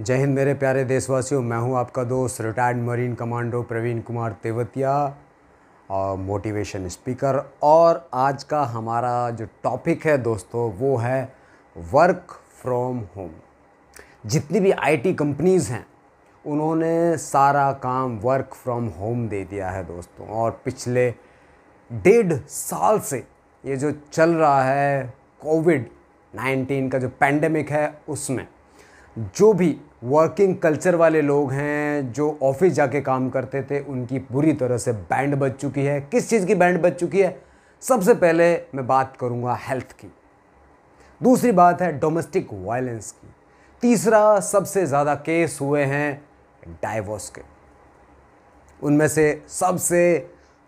जय हिंद मेरे प्यारे देशवासियों मैं हूं आपका दोस्त retired marine commando Praveen Kumar Tewatia और मोटिवेशन स्पीकर और आज का हमारा जो टॉपिक है दोस्तों वो है वर्क फ्रॉम होम जितनी भी आईटी कंपनीज़ हैं उन्होंने सारा काम वर्क फ्रॉम होम दे दिया है दोस्तों और पिछले डेढ़ साल से ये जो चल रहा है कोविड नाइन्टीन का जो पैंडमिक है उसमें जो भी वर्किंग कल्चर वाले लोग हैं जो ऑफिस जाके काम करते थे उनकी बुरी तरह से बैंड बच चुकी है किस चीज़ की बैंड बच चुकी है सबसे पहले मैं बात करूँगा हेल्थ की दूसरी बात है डोमेस्टिक वायलेंस की तीसरा सबसे ज़्यादा केस हुए हैं डाइवोर्स के उनमें से सबसे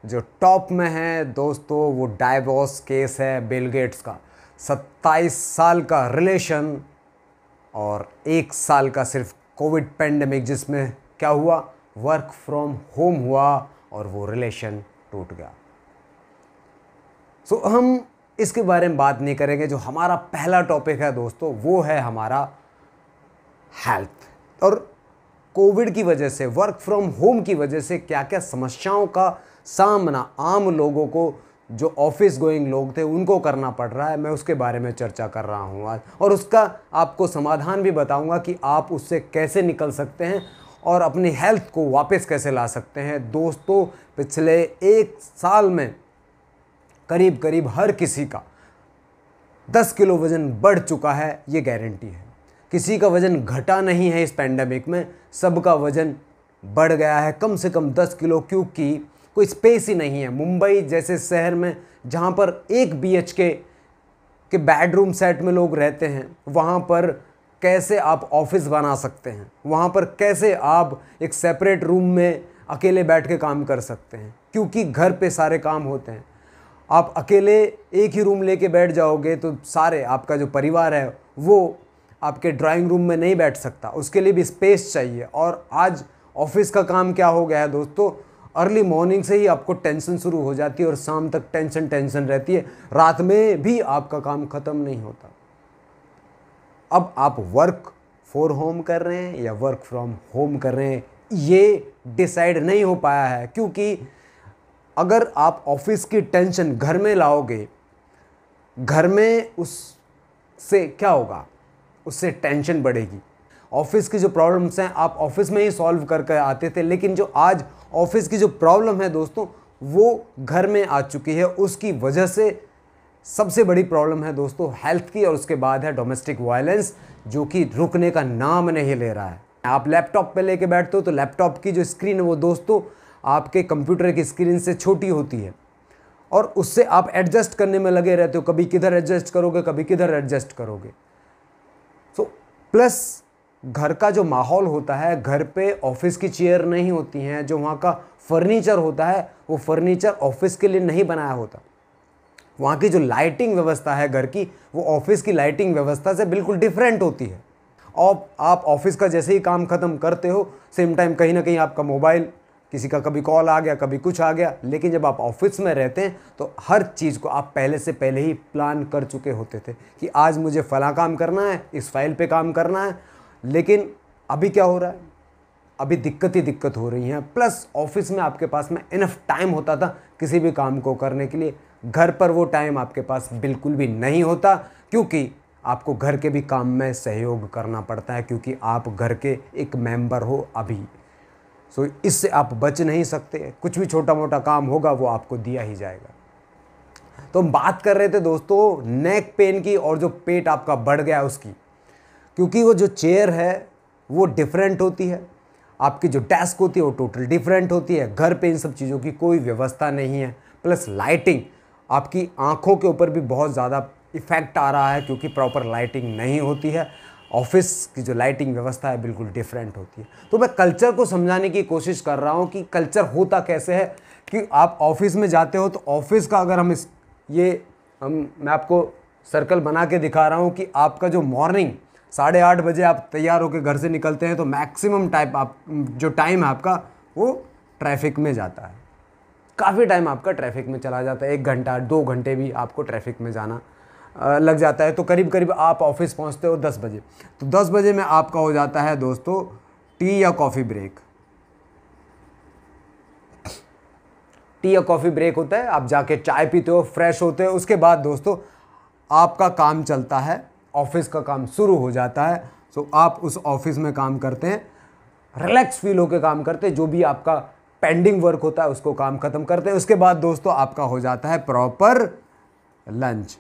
जो टॉप में है दोस्तों वो डाइवोर्स केस है बिल गेट्स का सत्ताईस साल का रिलेशन और एक साल का सिर्फ कोविड पेंडेमिक जिसमें क्या हुआ वर्क फ्रॉम होम हुआ और वो रिलेशन टूट गया सो so, हम इसके बारे में बात नहीं करेंगे जो हमारा पहला टॉपिक है दोस्तों वो है हमारा हेल्थ और कोविड की वजह से वर्क फ्रॉम होम की वजह से क्या क्या समस्याओं का सामना आम लोगों को जो ऑफिस गोइंग लोग थे उनको करना पड़ रहा है मैं उसके बारे में चर्चा कर रहा हूँ आज और उसका आपको समाधान भी बताऊँगा कि आप उससे कैसे निकल सकते हैं और अपनी हेल्थ को वापस कैसे ला सकते हैं दोस्तों पिछले एक साल में करीब करीब हर किसी का दस किलो वज़न बढ़ चुका है ये गारंटी है किसी का वज़न घटा नहीं है इस पैंडमिक में सबका वज़न बढ़ गया है कम से कम दस किलो क्योंकि कोई स्पेस ही नहीं है मुंबई जैसे शहर में जहाँ पर एक बी एच के के बेडरूम सेट में लोग रहते हैं वहाँ पर कैसे आप ऑफिस बना सकते हैं वहाँ पर कैसे आप एक सेपरेट रूम में अकेले बैठ के काम कर सकते हैं क्योंकि घर पे सारे काम होते हैं आप अकेले एक ही रूम लेके बैठ जाओगे तो सारे आपका जो परिवार है वो आपके ड्राइंग रूम में नहीं बैठ सकता उसके लिए भी स्पेस चाहिए और आज ऑफिस का काम क्या हो गया है दोस्तों अर्ली मॉर्निंग से ही आपको टेंशन शुरू हो जाती है और शाम तक टेंशन टेंशन रहती है रात में भी आपका काम ख़त्म नहीं होता अब आप वर्क फॉर होम कर रहे हैं या वर्क फ्रॉम होम कर रहे हैं ये डिसाइड नहीं हो पाया है क्योंकि अगर आप ऑफिस की टेंशन घर में लाओगे घर में उससे क्या होगा उससे टेंशन बढ़ेगी ऑफिस की जो प्रॉब्लम्स हैं आप ऑफिस में ही सॉल्व करके आते थे लेकिन जो आज ऑफिस की जो प्रॉब्लम है दोस्तों वो घर में आ चुकी है उसकी वजह से सबसे बड़ी प्रॉब्लम है दोस्तों हेल्थ की और उसके बाद है डोमेस्टिक वायलेंस जो कि रुकने का नाम नहीं ले रहा है आप लैपटॉप पे लेके बैठते हो तो लैपटॉप की जो स्क्रीन है वो दोस्तों आपके कंप्यूटर की स्क्रीन से छोटी होती है और उससे आप एडजस्ट करने में लगे रहते हो कभी किधर एडजस्ट करोगे कभी किधर एडजस्ट करोगे सो so, प्लस घर का जो माहौल होता है घर पे ऑफिस की चेयर नहीं होती हैं जो वहाँ का फर्नीचर होता है वो फर्नीचर ऑफिस के लिए नहीं बनाया होता वहाँ की जो लाइटिंग व्यवस्था है घर की वो ऑफिस की लाइटिंग व्यवस्था से बिल्कुल डिफरेंट होती है और आप ऑफिस का जैसे ही काम ख़त्म करते हो सेम टाइम कहीं ना कहीं आपका मोबाइल किसी का कभी कॉल आ गया कभी कुछ आ गया लेकिन जब आप ऑफिस में रहते हैं तो हर चीज़ को आप पहले से पहले ही प्लान कर चुके होते थे कि आज मुझे फ़ला काम करना है इस फाइल पे काम करना है लेकिन अभी क्या हो रहा है अभी दिक्कत ही दिक्कत हो रही है प्लस ऑफिस में आपके पास में इनफ टाइम होता था किसी भी काम को करने के लिए घर पर वो टाइम आपके पास बिल्कुल भी नहीं होता क्योंकि आपको घर के भी काम में सहयोग करना पड़ता है क्योंकि आप घर के एक मेंबर हो अभी सो so, इससे आप बच नहीं सकते कुछ भी छोटा मोटा काम होगा वो आपको दिया ही जाएगा तो हम बात कर रहे थे दोस्तों नेक पेन की और जो पेट आपका बढ़ गया उसकी क्योंकि वो जो चेयर है वो डिफरेंट होती है आपकी जो डेस्क होती है वो टोटल डिफरेंट होती है घर पे इन सब चीज़ों की कोई व्यवस्था नहीं है प्लस लाइटिंग आपकी आँखों के ऊपर भी बहुत ज़्यादा इफ़ेक्ट आ रहा है क्योंकि प्रॉपर लाइटिंग नहीं होती है ऑफिस की जो लाइटिंग व्यवस्था है बिल्कुल डिफरेंट होती है तो मैं कल्चर को समझाने की कोशिश कर रहा हूँ कि कल्चर होता कैसे है कि आप ऑफिस में जाते हो तो ऑफिस का अगर हम इस ये हम मैं आपको सर्कल बना के दिखा रहा हूँ कि आपका जो मॉर्निंग साढ़े आठ बजे आप तैयार होकर घर से निकलते हैं तो मैक्सिमम टाइप आप जो टाइम है आपका वो ट्रैफिक में जाता है काफ़ी टाइम आपका ट्रैफिक में चला जाता है एक घंटा दो घंटे भी आपको ट्रैफिक में जाना लग जाता है तो करीब करीब आप ऑफिस पहुंचते हो दस बजे तो दस बजे में आपका हो जाता है दोस्तों टी या कॉफ़ी ब्रेक टी या कॉफ़ी ब्रेक होता है आप जाके चाय पीते हो फ्रेश होते हो उसके बाद दोस्तों आपका काम चलता है ऑफिस का काम शुरू हो जाता है सो आप उस ऑफिस में काम करते हैं रिलैक्स फील होकर काम करते हैं जो भी आपका पेंडिंग वर्क होता है उसको काम खत्म करते हैं उसके बाद दोस्तों आपका हो जाता है प्रॉपर लंच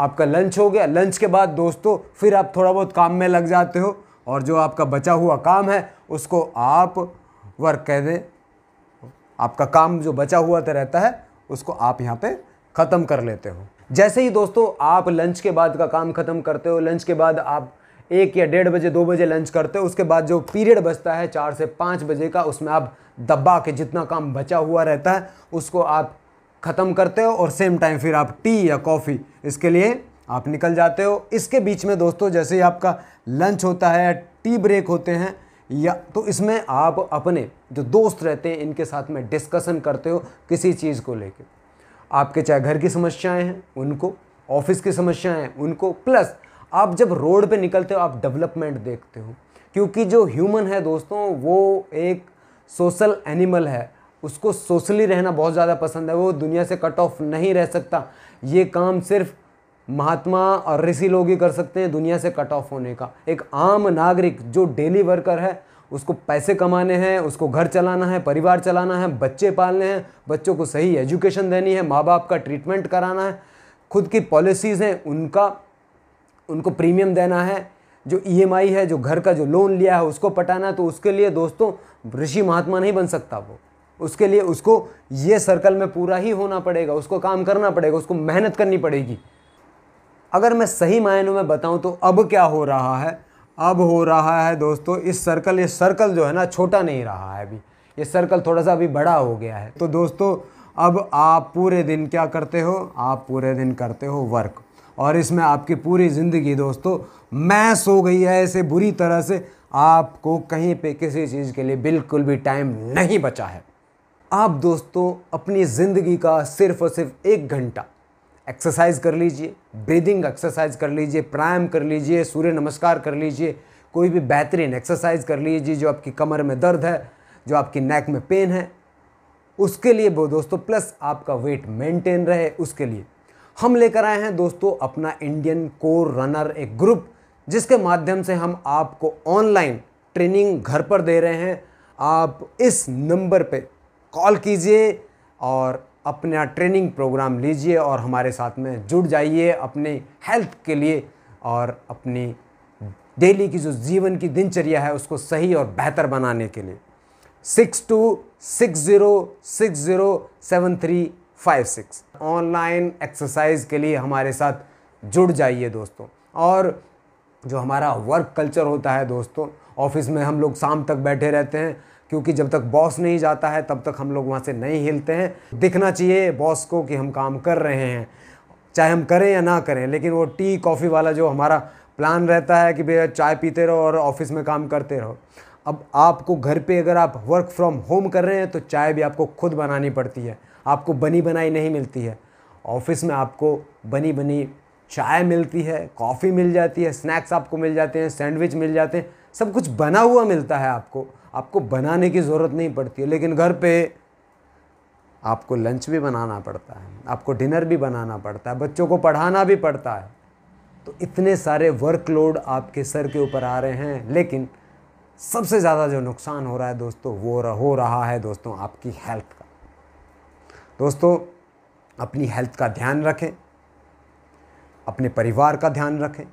आपका लंच हो गया लंच के बाद दोस्तों फिर आप थोड़ा बहुत काम में लग जाते हो और जो आपका बचा हुआ काम है उसको आप वर्क कह दें आपका काम जो बचा हुआ तो रहता है उसको आप यहाँ पे ख़त्म कर लेते हो जैसे ही दोस्तों आप लंच के बाद का काम ख़त्म करते हो लंच के बाद आप एक या डेढ़ बजे दो बजे लंच करते हो उसके बाद जो पीरियड बचता है चार से पाँच बजे का उसमें आप दबा के जितना काम बचा हुआ रहता है उसको आप ख़त्म करते हो और सेम टाइम फिर आप टी या कॉफ़ी इसके लिए आप निकल जाते हो इसके बीच में दोस्तों जैसे ही आपका लंच होता है टी ब्रेक होते हैं या तो इसमें आप अपने जो दोस्त रहते हैं इनके साथ में डिस्कशन करते हो किसी चीज़ को लेकर आपके चाहे घर की समस्याएं हैं उनको ऑफिस की समस्याएं हैं उनको प्लस आप जब रोड पे निकलते हो आप डेवलपमेंट देखते हो क्योंकि जो ह्यूमन है दोस्तों वो एक सोशल एनिमल है उसको सोशली रहना बहुत ज़्यादा पसंद है वो दुनिया से कट ऑफ नहीं रह सकता ये काम सिर्फ महात्मा और ऋषि लोग ही कर सकते हैं दुनिया से कट ऑफ होने का एक आम नागरिक जो डेली वर्कर है उसको पैसे कमाने हैं उसको घर चलाना है परिवार चलाना है बच्चे पालने हैं बच्चों को सही एजुकेशन देनी है माँ बाप का ट्रीटमेंट कराना है खुद की पॉलिसीज़ हैं उनका उनको प्रीमियम देना है जो ईएमआई e है जो घर का जो लोन लिया है उसको पटाना है तो उसके लिए दोस्तों ऋषि महात्मा नहीं बन सकता वो उसके लिए उसको ये सर्कल में पूरा ही होना पड़ेगा उसको काम करना पड़ेगा उसको मेहनत करनी पड़ेगी अगर मैं सही मायनों में बताऊं तो अब क्या हो रहा है अब हो रहा है दोस्तों इस सर्कल ये सर्कल जो है ना छोटा नहीं रहा है अभी ये सर्कल थोड़ा सा अभी बड़ा हो गया है तो दोस्तों अब आप पूरे दिन क्या करते हो आप पूरे दिन करते हो वर्क और इसमें आपकी पूरी ज़िंदगी दोस्तों मैस हो गई है ऐसे बुरी तरह से आपको कहीं पे किसी चीज़ के लिए बिल्कुल भी टाइम नहीं बचा है आप दोस्तों अपनी ज़िंदगी का सिर्फ़ और सिर्फ एक घंटा एक्सरसाइज कर लीजिए ब्रीदिंग एक्सरसाइज कर लीजिए प्राणायाम कर लीजिए सूर्य नमस्कार कर लीजिए कोई भी बेहतरीन एक्सरसाइज कर लीजिए जो आपकी कमर में दर्द है जो आपकी नेक में पेन है उसके लिए वो दोस्तों प्लस आपका वेट मेंटेन रहे उसके लिए हम लेकर आए हैं दोस्तों अपना इंडियन कोर रनर एक ग्रुप जिसके माध्यम से हम आपको ऑनलाइन ट्रेनिंग घर पर दे रहे हैं आप इस नंबर पे कॉल कीजिए और अपना ट्रेनिंग प्रोग्राम लीजिए और हमारे साथ में जुड़ जाइए अपने हेल्थ के लिए और अपनी डेली की जो जीवन की दिनचर्या है उसको सही और बेहतर बनाने के लिए six two six zero six zero seven three five six online exercise के लिए हमारे साथ जुड़ जाइए दोस्तों और जो हमारा वर्क कल्चर होता है दोस्तों ऑफिस में हम लोग शाम तक बैठे रहते हैं क्योंकि जब तक बॉस नहीं जाता है तब तक हम लोग वहाँ से नहीं हिलते हैं दिखना चाहिए बॉस को कि हम काम कर रहे हैं चाहे हम करें या ना करें लेकिन वो टी कॉफ़ी वाला जो हमारा प्लान रहता है कि भैया चाय पीते रहो और ऑफिस में काम करते रहो अब आपको घर पे अगर आप वर्क फ्रॉम होम कर रहे हैं तो चाय भी आपको खुद बनानी पड़ती है आपको बनी बनाई नहीं मिलती है ऑफिस में आपको बनी बनी चाय मिलती है कॉफ़ी मिल जाती है स्नैक्स आपको मिल जाते हैं सैंडविच मिल जाते हैं सब कुछ बना हुआ मिलता है आपको आपको बनाने की ज़रूरत नहीं पड़ती है लेकिन घर पे आपको लंच भी बनाना पड़ता है आपको डिनर भी बनाना पड़ता है बच्चों को पढ़ाना भी पड़ता है तो इतने सारे वर्कलोड आपके सर के ऊपर आ रहे हैं लेकिन सबसे ज़्यादा जो नुकसान हो रहा है दोस्तों वो हो रहा है दोस्तों आपकी हेल्थ का दोस्तों अपनी हेल्थ का ध्यान रखें अपने परिवार का ध्यान रखें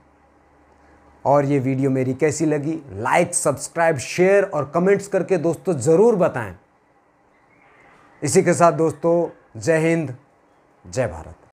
और ये वीडियो मेरी कैसी लगी लाइक सब्सक्राइब शेयर और कमेंट्स करके दोस्तों ज़रूर बताएं इसी के साथ दोस्तों जय हिंद जय भारत